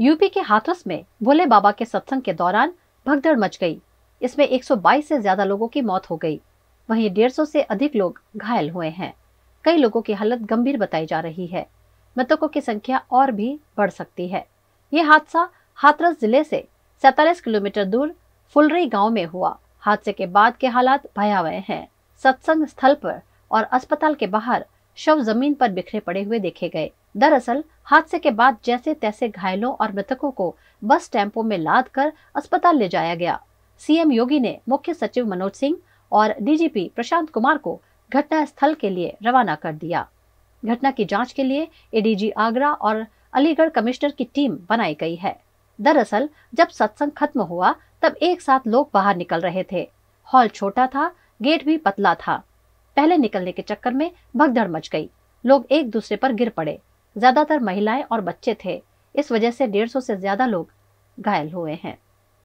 UP के हाथरस में भोले बाबा के सत्संग के दौरान भगदड़ मच गई इसमें 122 से ज्यादा लोगों की मौत हो गई वहीं 150 से अधिक लोग घायल हुए हैं कई लोगों की हालत गंभीर बताई जा रही है मृतकों की संख्या और भी बढ़ सकती है ये हादसा हाथरस जिले से सैतालीस किलोमीटर दूर फुलरी गाँव में हुआ हादसे के बाद के हालात भयावह हैं सत्संग स्थल पर और अस्पताल के बाहर शव जमीन पर बिखरे पड़े हुए देखे गए दरअसल हादसे के बाद जैसे तैसे घायलों और मृतकों को बस टेम्पो में लाद कर अस्पताल ले जाया गया सीएम योगी ने मुख्य सचिव मनोज सिंह और डीजीपी प्रशांत कुमार को घटना स्थल के लिए रवाना कर दिया घटना की जांच के लिए एडीजी आगरा और अलीगढ़ कमिश्नर की टीम बनाई गई है दरअसल जब सत्संग खत्म हुआ तब एक साथ लोग बाहर निकल रहे थे हॉल छोटा था गेट भी पतला था पहले निकलने के चक्कर में भगदड़ मच गई लोग एक दूसरे पर गिर पड़े ज़्यादातर महिलाएं और बच्चे थे इस वजह से डेढ़ सौ से ज़्यादा लोग घायल हुए हैं